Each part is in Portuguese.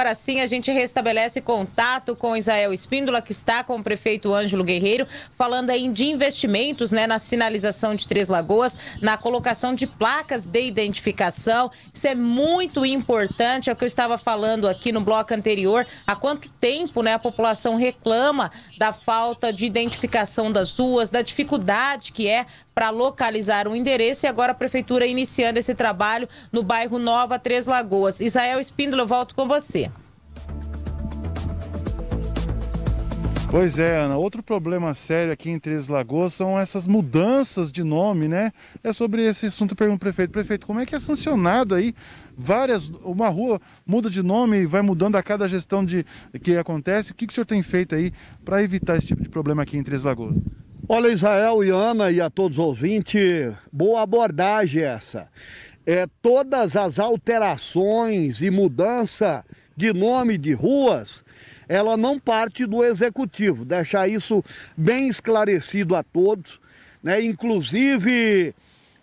Agora sim, a gente restabelece contato com Israel Espíndola, que está com o prefeito Ângelo Guerreiro, falando aí de investimentos né, na sinalização de Três Lagoas, na colocação de placas de identificação. Isso é muito importante, é o que eu estava falando aqui no bloco anterior. Há quanto tempo né, a população reclama da falta de identificação das ruas, da dificuldade que é para localizar o um endereço e agora a prefeitura iniciando esse trabalho no bairro Nova Três Lagoas. Israel Espíndola, eu volto com você. Pois é, Ana. Outro problema sério aqui em Três Lagoas são essas mudanças de nome, né? É sobre esse assunto, eu pergunto o prefeito. Prefeito, como é que é sancionado aí várias... Uma rua muda de nome e vai mudando a cada gestão de, que acontece. O que, que o senhor tem feito aí para evitar esse tipo de problema aqui em Três Lagoas? Olha, Israel e Ana e a todos os ouvintes, boa abordagem essa. É, todas as alterações e mudança de nome de ruas ela não parte do executivo. Deixar isso bem esclarecido a todos, né? Inclusive,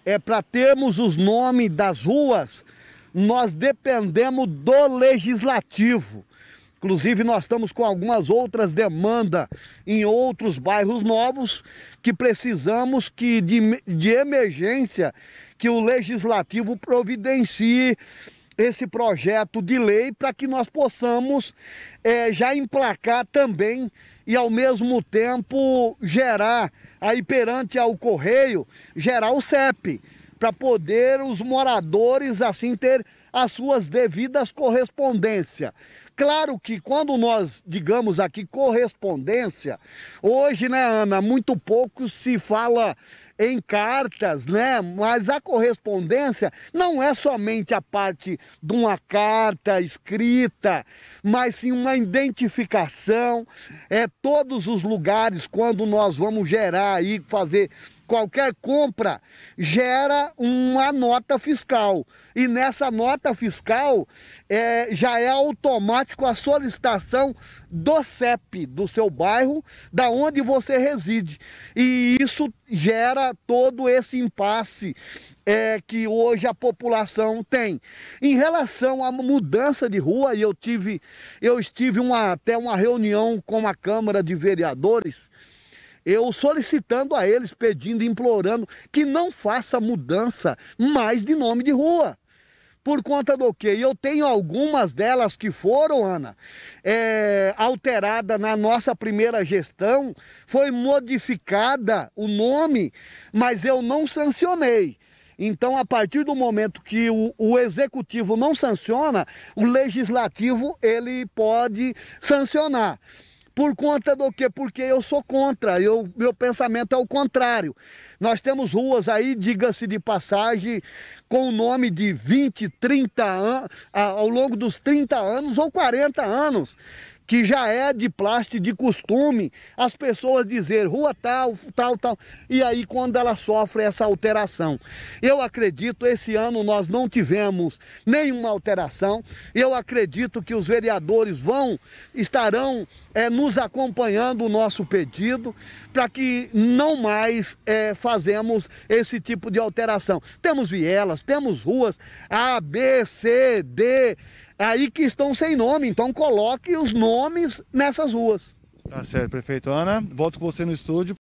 é para termos os nomes das ruas, nós dependemos do legislativo. Inclusive, nós estamos com algumas outras demandas em outros bairros novos que precisamos que de, de emergência que o legislativo providencie esse projeto de lei para que nós possamos é, já emplacar também e ao mesmo tempo gerar aí perante ao correio gerar o CEP para poder os moradores assim ter as suas devidas correspondências. Claro que quando nós digamos aqui correspondência, hoje, né, Ana, muito pouco se fala em cartas, né? Mas a correspondência não é somente a parte de uma carta escrita, mas sim uma identificação. É todos os lugares quando nós vamos gerar e fazer Qualquer compra gera uma nota fiscal. E nessa nota fiscal é, já é automático a solicitação do CEP, do seu bairro, da onde você reside. E isso gera todo esse impasse é, que hoje a população tem. Em relação à mudança de rua, eu tive, eu estive uma, até uma reunião com a Câmara de Vereadores eu solicitando a eles, pedindo, implorando que não faça mudança mais de nome de rua. Por conta do quê? E eu tenho algumas delas que foram, Ana, é, alterada na nossa primeira gestão, foi modificada o nome, mas eu não sancionei. Então, a partir do momento que o, o, executivo não sanciona, o legislativo ele pode sancionar. Por conta do quê? Porque eu sou contra, eu, meu pensamento é o contrário. Nós temos ruas aí, diga-se de passagem, com o nome de 20, 30 anos, ao longo dos 30 anos ou 40 anos que já é de plástico de costume as pessoas dizer rua tal, tal, tal, e aí quando ela sofre essa alteração. Eu acredito, esse ano nós não tivemos nenhuma alteração, eu acredito que os vereadores vão, estarão é, nos acompanhando o nosso pedido, para que não mais é, fazemos esse tipo de alteração. Temos vielas, temos ruas A, B, C, D, é aí que estão sem nome. Então coloque os nomes nessas ruas. Tá certo, prefeito. Ana, volto com você no estúdio.